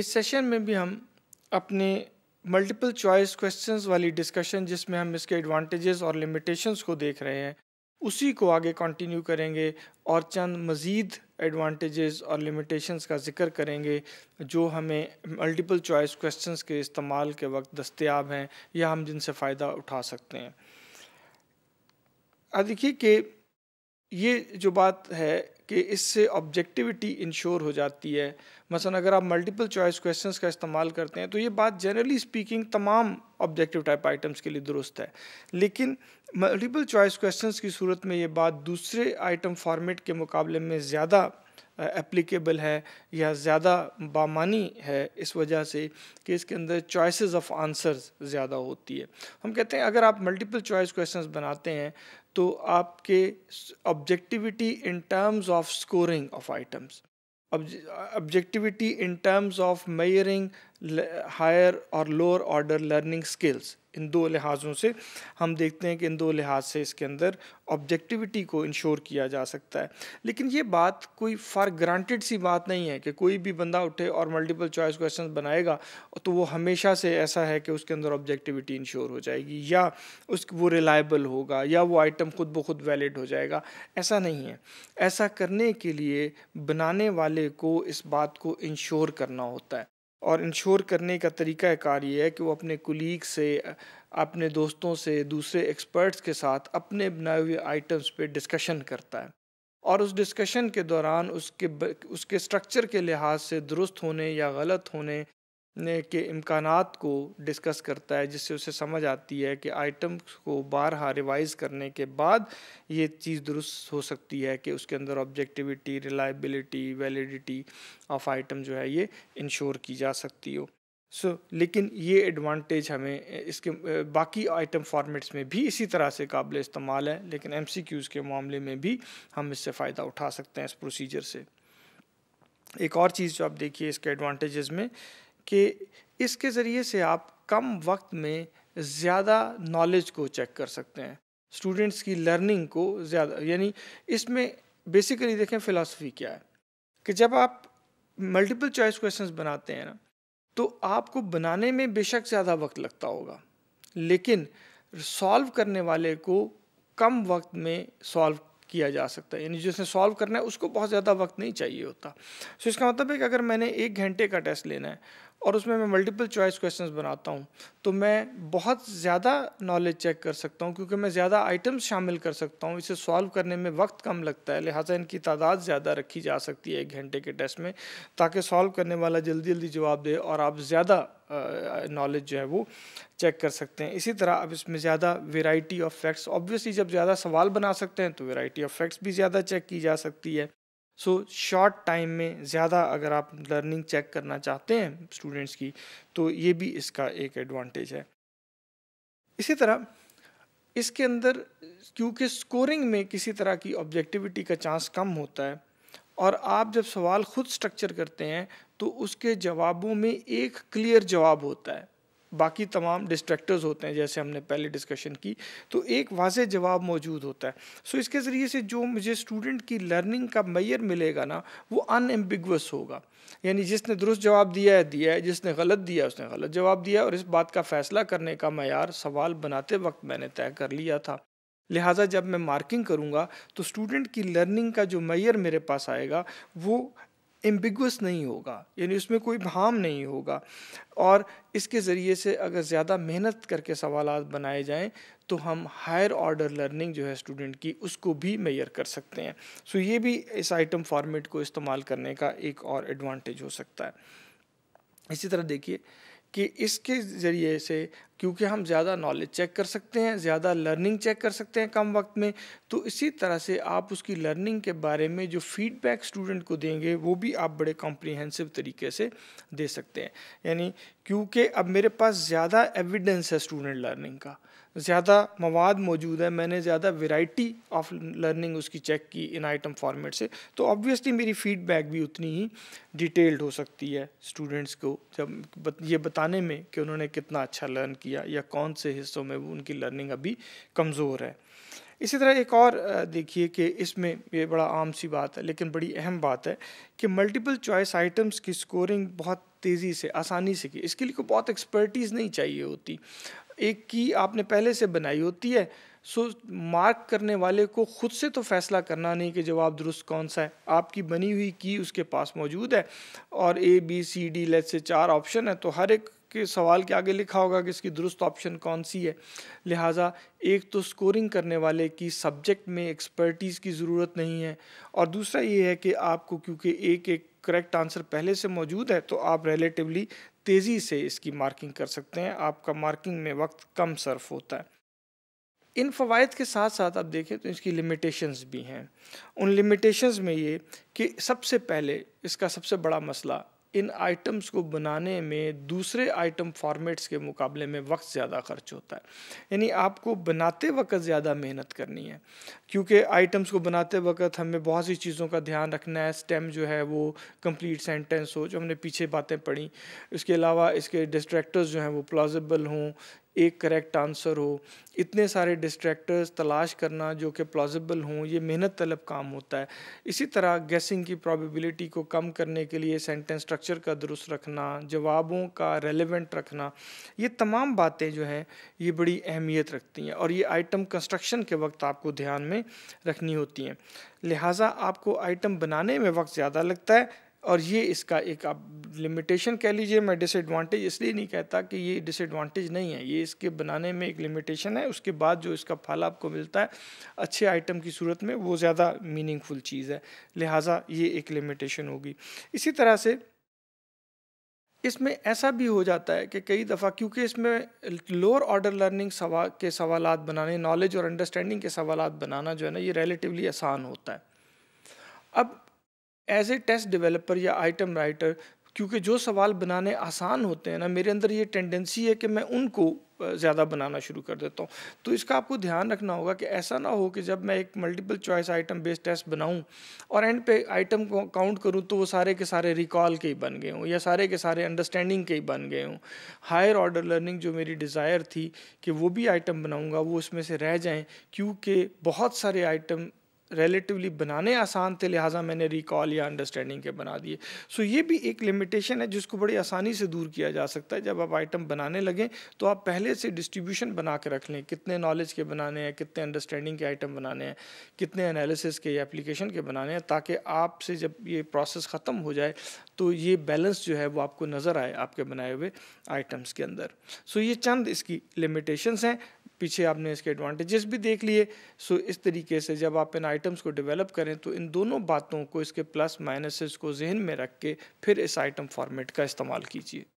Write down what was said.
इस सेशन में भी हम अपने मल्टीपल चॉइस क्वेश्चंस वाली डिस्कशन जिसमें हम इसके एडवांटेजेस और लिमिटेशंस को देख रहे हैं उसी को आगे कंटिन्यू करेंगे और चंद मज़ीद एडवांटेजेस और लिमिटेशंस का जिक्र करेंगे जो हमें मल्टीपल चॉइस क्वेश्चंस के इस्तेमाल के वक्त दस्तियाब हैं या हम जिनसे फ़ायदा उठा सकते हैं देखिए कि ये जो बात है कि इससे ऑब्जेक्टिविटी इंश्योर हो जाती है मसलन अगर आप मल्टीपल चॉइस क्वेश्चंस का इस्तेमाल करते हैं तो ये बात जनरली स्पीकिंग तमाम ऑब्जेक्टिव टाइप आइटम्स के लिए दुरुस्त है लेकिन मल्टीपल चॉइस क्वेश्चंस की सूरत में ये बात दूसरे आइटम फॉर्मेट के मुकाबले में ज़्यादा एप्लीकेबल है या ज़्यादा बामानी है इस वजह से कि इसके अंदर चॉइसेस ऑफ आंसर्स ज़्यादा होती है हम कहते हैं अगर आप मल्टीपल चॉइस क्वेश्चंस बनाते हैं तो आपके objectivity in terms of scoring of items objectivity in terms of measuring higher और लोअर ऑर्डर लर्निंग स्किल्स इन दो लिहाजों से हम देखते हैं कि इन दो लिहाज से इसके अंदर ऑब्जेक्टिविटी को इंश्योर किया जा सकता है लेकिन ये बात कोई फार ग्रांटेड सी बात नहीं है कि कोई भी बंदा उठे और मल्टीपल चॉइस क्वेश्चन बनाएगा तो वो हमेशा से ऐसा है कि उसके अंदर ऑब्जेक्टिविटी इंश्योर हो जाएगी या उस वो रिलायबल होगा या वो आइटम खुद ब खुद वैलिड हो जाएगा ऐसा नहीं है ऐसा करने के लिए बनाने वाले को इस बात को इंश्योर करना होता है और इंश्योर करने का तरीका कार ये है कि वो अपने कुलीग से अपने दोस्तों से दूसरे एक्सपर्ट्स के साथ अपने बनाए हुए आइटम्स पे डिस्कशन करता है और उस डिस्कशन के दौरान उसके उसके स्ट्रक्चर के लिहाज से दुरुस्त होने या गलत होने के इम्कान को डिस्कस करता है जिससे उसे समझ आती है कि आइटम्स को बारहा रिवाइज करने के बाद ये चीज़ दुरुस्त हो सकती है कि उसके अंदर objectivity reliability validity of item जो है ये इंश्योर की जा सकती हो सो so, लेकिन ये एडवांटेज हमें इसके बाकी आइटम फॉर्मेट्स में भी इसी तरह से काबिल इस्तेमाल है लेकिन एम के मामले में भी हम इससे फ़ायदा उठा सकते हैं इस प्रोसीजर से एक और चीज़ जो आप देखिए इसके एडवांटेजेस में कि इसके ज़रिए से आप कम वक्त में ज़्यादा नॉलेज को चेक कर सकते हैं स्टूडेंट्स की लर्निंग को ज़्यादा यानी इसमें बेसिकली देखें फ़िलासफ़ी क्या है कि जब आप मल्टीपल चॉइस क्वेश्चंस बनाते हैं ना तो आपको बनाने में बेशक ज़्यादा वक्त लगता होगा लेकिन सॉल्व करने वाले को कम वक्त में सॉल्व किया जा सकता है यानी जिसने सॉल्व करना है उसको बहुत ज़्यादा वक्त नहीं चाहिए होता सो तो so इसका मतलब है कि अगर मैंने एक घंटे का टेस्ट लेना है और उसमें मैं मल्टीपल चॉइस क्वेश्चंस बनाता हूँ तो मैं बहुत ज़्यादा नॉलेज चेक कर सकता हूँ क्योंकि मैं ज़्यादा आइटम्स शामिल कर सकता हूँ इसे सॉल्व करने में वक्त कम लगता है लिहाजा इनकी तादाद ज़्यादा रखी जा सकती है एक घंटे के टेस्ट में ताकि सॉल्व करने वाला जल्दी जल्दी जवाब दे और आप ज़्यादा नॉलेज जो है वो चेक कर सकते हैं इसी तरह आप इसमें ज़्यादा वेराइटी ऑफ फैक्ट्स ऑब्वियसली जब ज़्यादा सवाल बना सकते हैं तो वेराइटी ऑफ फैक्ट्स भी ज़्यादा चेक की जा सकती है सो शॉर्ट टाइम में ज़्यादा अगर आप लर्निंग चेक करना चाहते हैं स्टूडेंट्स की तो ये भी इसका एक एडवांटेज है इसी तरह इसके अंदर क्योंकि स्कोरिंग में किसी तरह की ऑब्जेक्टिविटी का चांस कम होता है और आप जब सवाल खुद स्ट्रक्चर करते हैं तो उसके जवाबों में एक क्लियर जवाब होता है बाकी तमाम डिस्ट्रैक्टर्स होते हैं जैसे हमने पहले डिस्कशन की तो एक वाज जवाब मौजूद होता है सो इसके ज़रिए से जो मुझे स्टूडेंट की लर्निंग का मैयर मिलेगा ना वो अनएम्बिगस होगा यानी जिसने दुरुस्त जवाब दिया है दिया है जिसने गलत दिया है उसने गलत जवाब दिया और इस बात का फ़ैसला करने का मैार सवाल बनाते वक्त मैंने तय कर लिया था लिहाजा जब मैं मार्किंग करूँगा तो स्टूडेंट की लर्निंग का जो मैयर मेरे पास आएगा वो एम्बिगस नहीं होगा यानी उसमें कोई भाम नहीं होगा और इसके ज़रिए से अगर ज़्यादा मेहनत करके सवाल बनाए जाएं तो हम हायर ऑर्डर लर्निंग जो है स्टूडेंट की उसको भी मैयर कर सकते हैं सो ये भी इस आइटम फॉर्मेट को इस्तेमाल करने का एक और एडवांटेज हो सकता है इसी तरह देखिए कि इसके ज़रिए से क्योंकि हम ज़्यादा नॉलेज चेक कर सकते हैं ज़्यादा लर्निंग चेक कर सकते हैं कम वक्त में तो इसी तरह से आप उसकी लर्निंग के बारे में जो फीडबैक स्टूडेंट को देंगे वो भी आप बड़े कॉम्प्रीहेंसिव तरीके से दे सकते हैं यानी क्योंकि अब मेरे पास ज़्यादा एविडेंस है स्टूडेंट लर्निंग का ज़्यादा मवाद मौजूद है मैंने ज़्यादा वेराइटी ऑफ लर्निंग उसकी चेक की इन आइटम फॉर्मेट से तो ऑब्वियसली मेरी फीडबैक भी उतनी ही डिटेल्ड हो सकती है स्टूडेंट्स को जब ये बताने में कि उन्होंने कितना अच्छा लर्न किया किया या कौन से हिस्सों में वो उनकी लर्निंग अभी कमज़ोर है इसी तरह एक और देखिए कि इसमें ये बड़ा आम सी बात है लेकिन बड़ी अहम बात है कि मल्टीपल चॉइस आइटम्स की स्कोरिंग बहुत तेज़ी से आसानी से की इसके लिए कोई बहुत एक्सपर्टीज़ नहीं चाहिए होती एक की आपने पहले से बनाई होती है सो मार्क करने वाले को खुद से तो फैसला करना नहीं कि जवाब दुरुस्त कौन सा है आपकी बनी हुई की उसके पास मौजूद है और ए बी सी डी लेट से चार ऑप्शन है तो हर एक के सवाल के आगे लिखा होगा कि इसकी दुरुस्त ऑप्शन कौन सी है लिहाजा एक तो स्कोरिंग करने वाले की सब्जेक्ट में एक्सपर्टीज़ की ज़रूरत नहीं है और दूसरा ये है कि आपको क्योंकि एक एक करेक्ट आंसर पहले से मौजूद है तो आप रिलेटिवली तेज़ी से इसकी मार्किंग कर सकते हैं आपका मार्किंग में वक्त कम सर्फ होता है इन फ़वाद के साथ साथ आप देखें तो इसकी लिमिटेशंस भी हैं उन लिमिटेशंस में ये कि सबसे पहले इसका सबसे बड़ा मसला इन आइटम्स को बनाने में दूसरे आइटम फॉर्मेट्स के मुकाबले में वक्त ज़्यादा खर्च होता है यानी आपको बनाते वक्त ज़्यादा मेहनत करनी है क्योंकि आइटम्स को बनाते वक्त हमें बहुत सी चीज़ों का ध्यान रखना है स्टेम जो है वो कंप्लीट सेंटेंस हो जो हमने पीछे बातें पढ़ी इसके अलावा इसके डिस्ट्रैक्टर्स जो हैं वो प्लाजिबल हों एक करेक्ट आंसर हो इतने सारे डिस्ट्रैक्टर्स तलाश करना जो कि प्लॉजिबल हों ये मेहनत तलब काम होता है इसी तरह गैसिंग की प्रोबेबिलिटी को कम करने के लिए सेंटेंस स्ट्रक्चर का दुरुस्त रखना जवाबों का रेलिवेंट रखना ये तमाम बातें जो हैं ये बड़ी अहमियत रखती हैं और ये आइटम कंस्ट्रक्शन के वक्त आपको ध्यान में रखनी होती हैं लिहाजा आपको आइटम बनाने में वक्त ज़्यादा लगता है और ये इसका एक आप लिमिटेशन कह लीजिए मैं डिसएडवांटेज इसलिए नहीं कहता कि ये डिसएडवांटेज नहीं है ये इसके बनाने में एक लिमिटेशन है उसके बाद जो इसका फल आपको मिलता है अच्छे आइटम की सूरत में वो ज़्यादा मीनिंगफुल चीज़ है लिहाजा ये एक लिमिटेशन होगी इसी तरह से इसमें ऐसा भी हो जाता है कि कई दफ़ा क्योंकि इसमें लोअर ऑर्डर लर्निंग सवा के सवाल बनाने नॉलेज और अंडरस्टैंडिंग के सवाल बनाना जो है ना ये रिलेटिवली आसान होता है अब एज ए टेस्ट डेवलपर या आइटम राइटर क्योंकि जो सवाल बनाने आसान होते हैं ना मेरे अंदर ये टेंडेंसी है कि मैं उनको ज़्यादा बनाना शुरू कर देता हूँ तो इसका आपको ध्यान रखना होगा कि ऐसा ना हो कि जब मैं एक multiple choice item based test बनाऊँ और एंड पे आइटम को काउंट करूँ तो वो सारे के सारे रिकॉल के ही बन गए हों या सारे के सारे अंडरस्टैंडिंग के ही बन गए हों हायर ऑर्डर लर्निंग जो मेरी डिज़ायर थी कि वो भी आइटम बनाऊँगा वो उसमें से रह जाएँ क्योंकि बहुत सारे आइटम रिलेटिवली बनाने आसान थे लिहाजा मैंने रिकॉल या अंडरस्टैंडिंग के बना दिए सो ये भी एक लिमिटेशन है जिसको बड़ी आसानी से दूर किया जा सकता है जब आप आइटम बनाने लगें तो आप पहले से डिस्ट्रीब्यूशन बना के रख लें कितने नॉलेज के बनाने हैं कितने अंडरस्टैंडिंग के आइटम बनाने हैं कितने एनालिसिस के एप्लीकेशन के बनाने हैं ताकि आपसे जब ये प्रोसेस ख़त्म हो जाए तो ये बैलेंस जो है वो आपको नज़र आए आपके बनाए हुए आइटम्स के अंदर सो so, ये चंद इसकी लिमिटेशंस हैं पीछे आपने इसके एडवांटेजेस भी देख लिए सो इस तरीके से जब आप इन आइटम्स को डेवलप करें तो इन दोनों बातों को इसके प्लस माइनसेस को जहन में रख के फिर इस आइटम फॉर्मेट का इस्तेमाल कीजिए